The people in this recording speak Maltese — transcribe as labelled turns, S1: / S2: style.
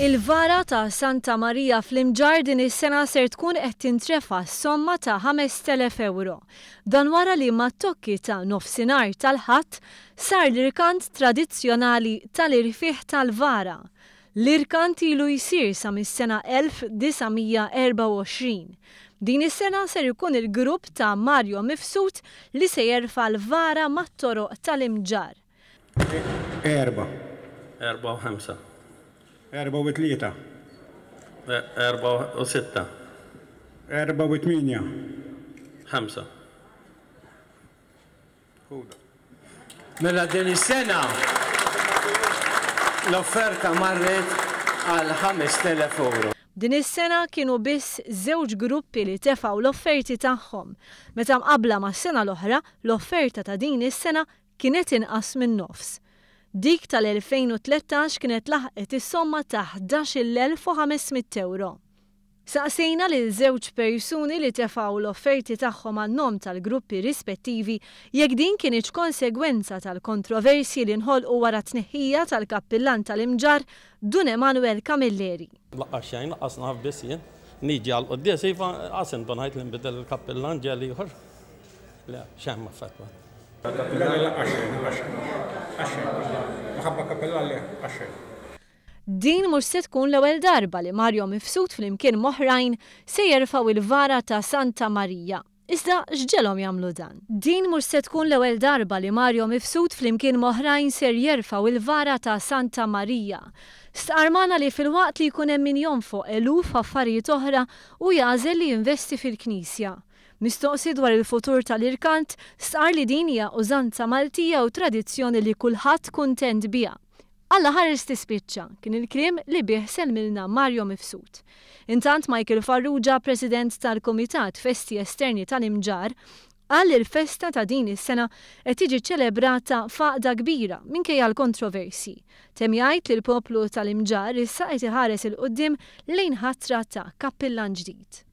S1: Il-vara ta' Santa Maria fl-imġar din is-sena ser tkun qed tintrefa somma ta' 5,000 euro. Dan wara li mat-tokki ta' nofsinhar tal-ħadd sar l-irkant tradizzjonali tal-irfih tal-vara. L-irkant ilu jisir sa' mis-sena 1924. Din is-sena ser ikun il-grupp ta' Mario Mifsut li se jerfa l-vara mat-toroq tal-imġar. Erba. Erba u ħemsa. Erba u tlieta. Eh, erba u sitta. Erba u tminja. Hamsa. Mela din is-sena l-offerta marret għal 5000 euro. Din is-sena kienu biss żewġ gruppi li tefaw l-offerti tagħhom. Meta mqabla mas-sena l-oħra, l-offerta ta' din is-sena kienet inqas minn nofs. Dik tal-2013 kienet laħqet is-somma ta' 11,500 euro. Saqsejna li żewġ persuni li tefaw l-offerti tagħhom għan-nom tal-gruppi rispettivi jekk din kienieċ konsegwenza tal-kontroversji li nħolqu wara tneħħija tal-kappillan tal-imġar Dun Emanuel Kamilleri. Laqqax xejn, laqqas biss jien, niġi għal qoddies iva qasen banajt li nbidel il-kappillan ġeli ieħor. Le, xejn ma fetwa. Kappillan laqqax xejn, ħabba kapella li għaxħel. Din mhux se tkun l-ewwel darba li Mario Mifsud flimkien moħrajn se jerfgħu il-vara ta' Santa Marija. Iżda x'ġelhom jagħmlu dan. Din mhux se tkun l-ewwel darba li Mario Mifsud flimkien moħrajn ser jerfgħu il-vara ta' Santa Marija. Starmana li fil-waqt li jkun hemm min eluf affarijiet oħra u jażel li jinvesti fil-Knisja. Mistoqsi dwar il-futur tal-irkant sar li dinja użanza Maltija u tradizzjoni li kulħadd kuntent biha. Alla ħares tispiċċa kien il-krim li biħsel milna Mario Mifsud. Intant Michael Farrugia, president tal-Komitat Festi Esterni tal-Imġar, għall il-festa ta' din is-sena qed tiġi ċelebrata faqda kbira minkejja l-kontroversi. Tem jgħid li l-poplu tal-imġar issa qed iħares il-qudiem lejn ħatra ta' kappillan ġdid.